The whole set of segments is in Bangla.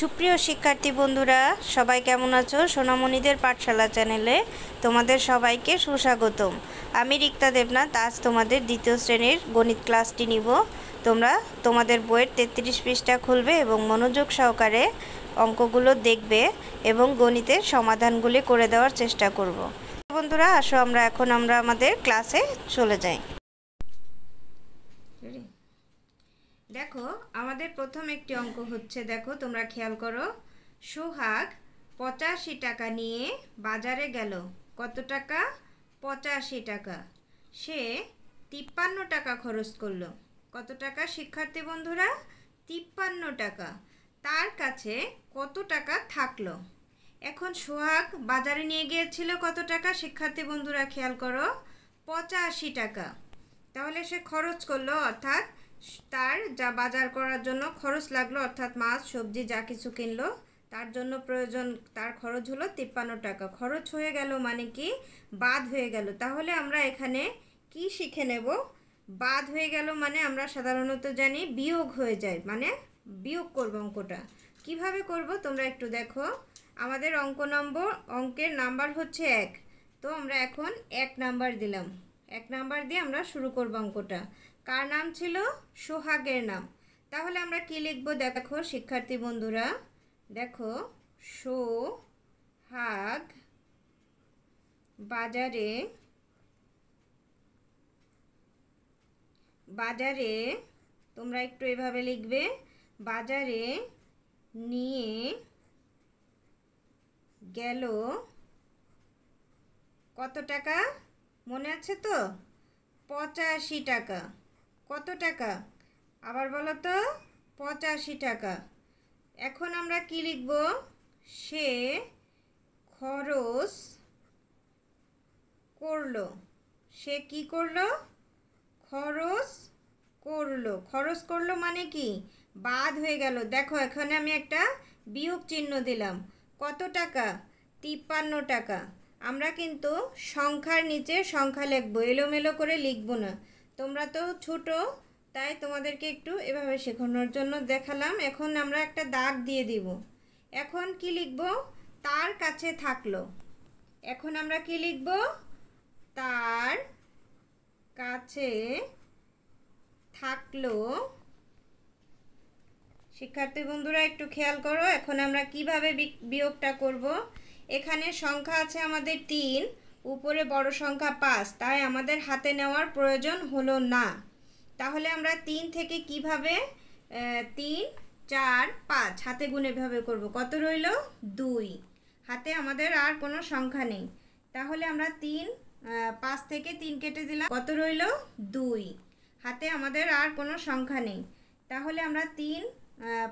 সুপ্রিয় শিক্ষার্থী বন্ধুরা সবাই কেমন আছো সোনামণিদের পাঠশালা চ্যানেলে তোমাদের সবাইকে সুস্বাগতম আমি রিক্তা দেবনাথ আজ তোমাদের দ্বিতীয় শ্রেণীর গণিত ক্লাসটি নিব তোমরা তোমাদের বইয়ের তেত্রিশ পৃষ্ঠা খুলবে এবং মনোযোগ সহকারে অঙ্কগুলো দেখবে এবং গণিতের সমাধানগুলি করে দেওয়ার চেষ্টা করব বন্ধুরা আসো আমরা এখন আমরা আমাদের ক্লাসে চলে যাই দেখো আমাদের প্রথম একটি অঙ্ক হচ্ছে দেখো তোমরা খেয়াল করো সোহাগ পঁচাশি টাকা নিয়ে বাজারে গেল কত টাকা পঁচাশি টাকা সে তিপ্পান্ন টাকা খরচ করলো কত টাকা শিক্ষার্থী বন্ধুরা তিপ্পান্ন টাকা তার কাছে কত টাকা থাকলো এখন সোহাগ বাজারে নিয়ে গিয়েছিল কত টাকা শিক্ষার্থী বন্ধুরা খেয়াল করো পঁচাশি টাকা তাহলে সে খরচ করলো অর্থাৎ তার যা বাজার করার জন্য খরচ লাগলো অর্থাৎ মাছ সবজি যা কিছু কিনলো তার জন্য প্রয়োজন তার খরচ হলো তিপ্পান্ন টাকা খরচ হয়ে গেল মানে কি বাদ হয়ে গেল তাহলে আমরা এখানে কি শিখে নেব বাদ হয়ে গেল মানে আমরা সাধারণত জানি বিয়োগ হয়ে যায় মানে বিয়োগ করব অঙ্কটা কিভাবে করব তোমরা একটু দেখো আমাদের অঙ্ক নম্বর অঙ্কের নাম্বার হচ্ছে এক তো আমরা এখন এক নাম্বার দিলাম এক নাম্বার দিয়ে আমরা শুরু করব অঙ্কটা কার নাম ছিল সোহাগের নাম তাহলে আমরা কি লিখব দেখো শিক্ষার্থী বন্ধুরা দেখো সো হাগ বাজারে বাজারে তোমরা একটু এভাবে লিখবে বাজারে নিয়ে গেল কত টাকা মনে আছে তো পঁচাশি টাকা কত টাকা আবার বলো তো পঁচাশি টাকা এখন আমরা কি লিখব সে খরচ করলো সে কি করলো খরচ করলো খরচ করলো মানে কি বাদ হয়ে গেল দেখো এখানে আমি একটা বিয়োগ চিহ্ন দিলাম কত টাকা তিপ্পান্ন টাকা আমরা কিন্তু সংখ্যার নিচে সংখ্যা লিখবো এলোমেলো করে লিখবো না তোমরা তো ছোট তাই তোমাদেরকে একটু এভাবে শেখানোর জন্য দেখালাম এখন আমরা একটা দাগ দিয়ে দিব এখন কি লিখব তার কাছে থাকলো এখন আমরা কি লিখব তার কাছে থাকলো শিক্ষার্থী বন্ধুরা একটু খেয়াল করো এখন আমরা কিভাবে বিয়োগটা করব এখানে সংখ্যা আছে আমাদের তিন উপরে বড় সংখ্যা পাঁচ তাই আমাদের হাতে নেওয়ার প্রয়োজন হলো না তাহলে আমরা তিন থেকে কিভাবে তিন চার পাঁচ হাতে গুণে এভাবে করব কত রইল দুই হাতে আমাদের আর কোনো সংখ্যা নেই তাহলে আমরা তিন পাঁচ থেকে তিন কেটে দিলাম কত রইল দুই হাতে আমাদের আর কোনো সংখ্যা নেই তাহলে আমরা তিন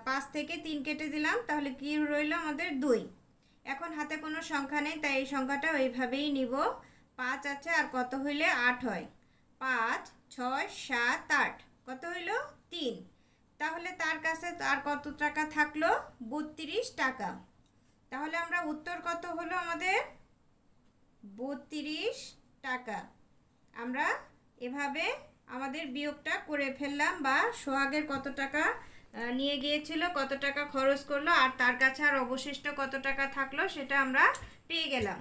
পাঁচ থেকে তিন কেটে দিলাম তাহলে কি রইল আমাদের দুই এখন হাতে কোনো সংখ্যা নেই তাই এই সংখ্যাটা ওইভাবেই নিব পাঁচ আছে আর কত হইলে আট হয় পাঁচ ছয় সাত আট কত হইল তিন তাহলে তার কাছে আর কত টাকা থাকলো বত্রিশ টাকা তাহলে আমরা উত্তর কত হলো আমাদের বত্রিশ টাকা আমরা এভাবে আমাদের বিয়োগটা করে ফেললাম বা সোহাগের কত টাকা নিয়ে গিয়েছিল কত টাকা খরচ করলো আর তার কাছে আর অবশিষ্ট কত টাকা থাকলো সেটা আমরা পেয়ে গেলাম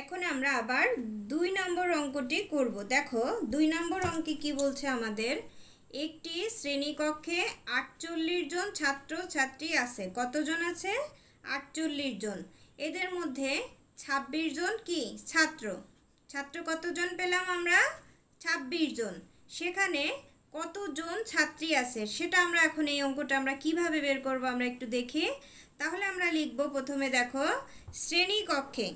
এখন আমরা আবার দুই নম্বর অঙ্কটি করব দেখো দুই নম্বর অঙ্কে কি বলছে আমাদের একটি শ্রেণীকক্ষে আটচল্লিশ জন ছাত্র ছাত্রী আছে কতজন আছে আটচল্লিশ জন এদের মধ্যে ছাব্বিশ জন কি ছাত্র ছাত্র কতজন পেলাম আমরা ২৬ জন সেখানে কতজন ছাত্রী আছে সেটা আমরা এখন এই অঙ্কটা আমরা কিভাবে বের করব আমরা একটু দেখি তাহলে আমরা লিখব প্রথমে দেখো শ্রেণী কক্ষে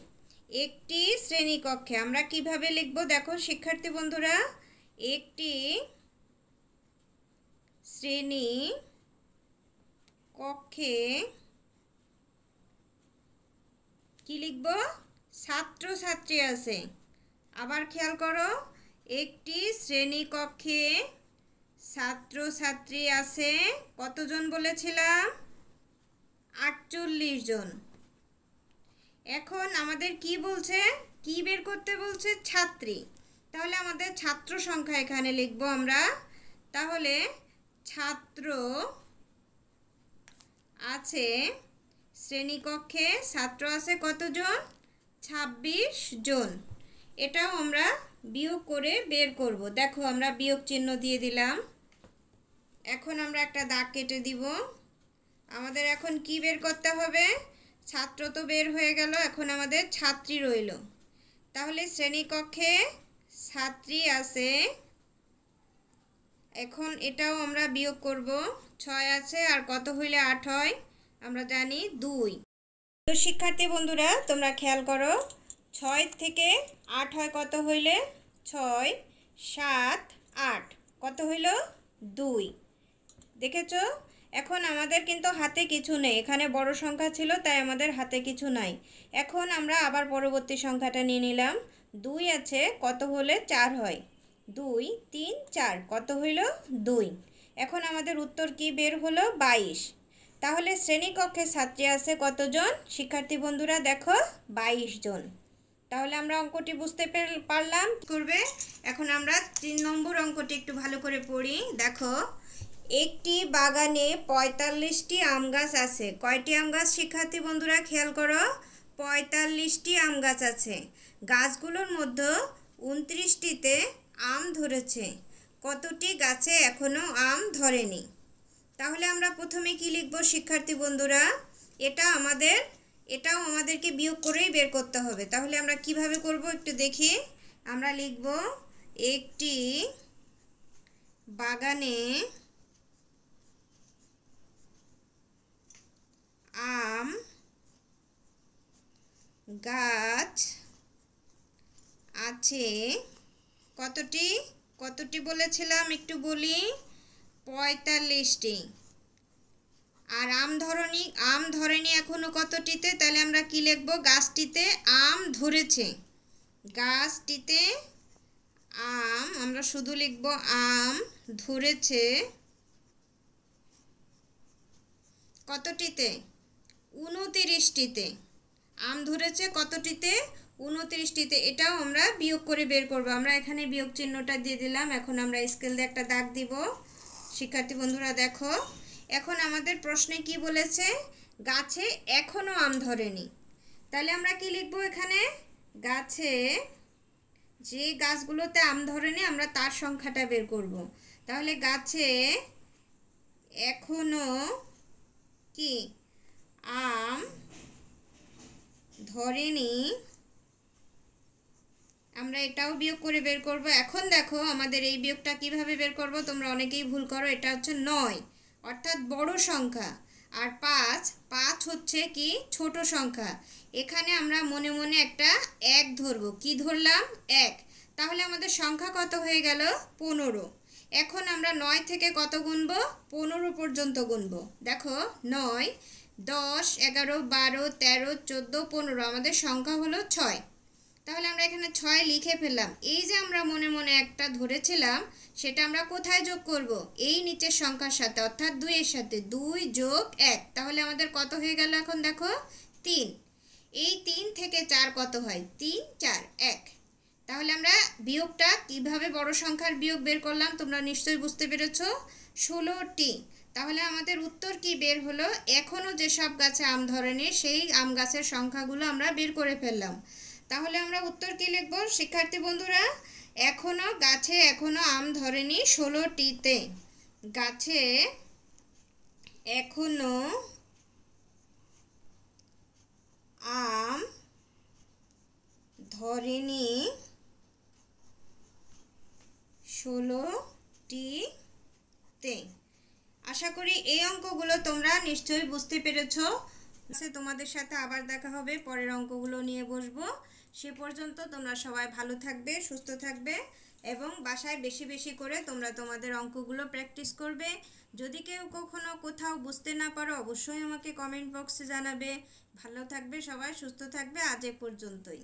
একটি শ্রেণী কক্ষে আমরা কিভাবে লিখব দেখো শিক্ষার্থী বন্ধুরা একটি শ্রেণী কক্ষে কি লিখব ছাত্রছাত্রী আছে আবার খেয়াল করো একটি শ্রেণীকক্ষে ছাত্রছাত্রী আছে কতজন বলেছিলাম আটচল্লিশ জন এখন আমাদের কি বলছে কি বের করতে বলছে ছাত্রী তাহলে আমাদের ছাত্র সংখ্যা এখানে লিখব আমরা তাহলে ছাত্র আছে শ্রেণীকক্ষে ছাত্র আছে কতজন ছাব্বিশ জন এটাও আমরা বিয়োগ করে বের করব দেখো আমরা বিয়োগ চিহ্ন দিয়ে দিলাম এখন আমরা একটা দাগ কেটে দিব আমাদের এখন কি বের করতে হবে ছাত্র তো বের হয়ে গেল এখন আমাদের ছাত্রী রইল তাহলে শ্রেণীকক্ষে ছাত্রী আছে এখন এটাও আমরা বিয়োগ করব ছয় আছে আর কত হইলে আট হয় আমরা জানি দুই তো শিক্ষার্থী বন্ধুরা তোমরা খেয়াল করো ছয় থেকে আট হয় কত হইলে ছয় সাত আট কত হইল দুই দেখেছ এখন আমাদের কিন্তু হাতে কিছু নেই এখানে বড় সংখ্যা ছিল তাই আমাদের হাতে কিছু নাই এখন আমরা আবার পরবর্তী সংখ্যাটা নিয়ে নিলাম দুই আছে কত হলে চার হয় দুই তিন চার কত হইল দুই এখন আমাদের উত্তর কি বের হলো বাইশ তাহলে শ্রেণীকক্ষে ছাত্রী আছে কতজন শিক্ষার্থী বন্ধুরা দেখো বাইশ জন তাহলে আমরা অঙ্কটি বুঝতে পারলাম করবে এখন আমরা তিন নম্বর অঙ্কটি একটু ভালো করে পড়ি দেখো একটি বাগানে পঁয়তাল্লিশটি আম গাছ আছে কয়টি আম গাছ শিক্ষার্থী বন্ধুরা খেয়াল করো পঁয়তাল্লিশটি আম গাছ আছে গাছগুলোর মধ্যে উনত্রিশটিতে আম ধরেছে কতটি গাছে এখনও আম ধরেনি তাহলে আমরা প্রথমে কি লিখব শিক্ষার্থী বন্ধুরা এটা আমাদের এটাও আমাদেরকে বিয়োগ করেই বের করতে হবে তাহলে আমরা কিভাবে করব একটু দেখি আমরা লিখব একটি বাগানে আম গাছ আছে কতটি কতটি বলেছিলাম একটু বলি পঁয়তাল্লিশটি আর আম ধরনি আম ধরেনি এখনও কতটিতে তাহলে আমরা কি লিখব গাছটিতে আম ধরেছে গাছটিতে আম আমরা শুধু লিখব আম ধরেছে কতটিতে উনতিরিশটিতে আম ধরেছে কতটিতে উনত্রিশটিতে এটাও আমরা বিয়োগ করে বের করব আমরা এখানে বিয়োগ চিহ্নটা দিয়ে দিলাম এখন আমরা স্কেল দিয়ে একটা দাগ দিব শিক্ষার্থী বন্ধুরা দেখো এখন আমাদের প্রশ্নে কি বলেছে গাছে এখনও আম ধরেনি তাহলে আমরা কি লিখব এখানে গাছে যে গাছগুলোতে আম ধরেনি আমরা তার সংখ্যাটা বের করব তাহলে গাছে এখনও কি আম ধরেনি আমরা এটাও বিয়োগ করে বের করব এখন দেখো আমাদের এই বিয়োগটা কিভাবে বের করব তোমরা অনেকেই ভুল করো এটা হচ্ছে নয় অর্থাৎ বড় সংখ্যা আর পাঁচ পাঁচ হচ্ছে কি ছোট সংখ্যা এখানে আমরা মনে মনে একটা এক ধরব কি ধরলাম এক তাহলে আমাদের সংখ্যা কত হয়ে গেল পনেরো এখন আমরা নয় থেকে কত গুনব পনেরো পর্যন্ত গুনব দেখো নয় দশ এগারো বারো তেরো চোদ্দো পনেরো আমাদের সংখ্যা হলো ছয় তাহলে আমরা এখানে ছয় লিখে ফেললাম এই যে আমরা মনে মনে একটা ধরেছিলাম সেটা আমরা কোথায় যোগ করব এই নিচের সংখ্যার সাথে অর্থাৎ দুইয়ের সাথে দুই যোগ এক তাহলে আমাদের কত হয়ে গেল এখন দেখো তিন এই তিন থেকে চার কত হয় তিন চার এক তাহলে আমরা বিয়োগটা কিভাবে বড় সংখ্যার বিয়োগ বের করলাম তোমরা নিশ্চয়ই বুঝতে পেরেছ ষোলোটি তাহলে আমাদের উত্তর কি বের হলো এখনও যেসব গাছে আম ধরেনি সেই আম গাছের সংখ্যাগুলো আমরা বের করে ফেললাম তাহলে আমরা উত্তর কি লিখব শিক্ষার্থী বন্ধুরা এখনো গাছে এখনো আম ধরেনি ষোলোটিতে গাছে এখনো আম ধরেনি ষোলোটিতে আশা করি এই অঙ্কগুলো তোমরা নিশ্চয়ই বুঝতে পেরেছো আছে তোমাদের সাথে আবার দেখা হবে পরের অঙ্কগুলো নিয়ে বসবো সে পর্যন্ত তোমরা সবাই ভালো থাকবে সুস্থ থাকবে এবং বাসায় বেশি বেশি করে তোমরা তোমাদের অঙ্কগুলো প্র্যাকটিস করবে যদি কেউ কখনো কোথাও বুঝতে না পারো অবশ্যই আমাকে কমেন্ট বক্সে জানাবে ভালো থাকবে সবাই সুস্থ থাকবে আজ এ পর্যন্তই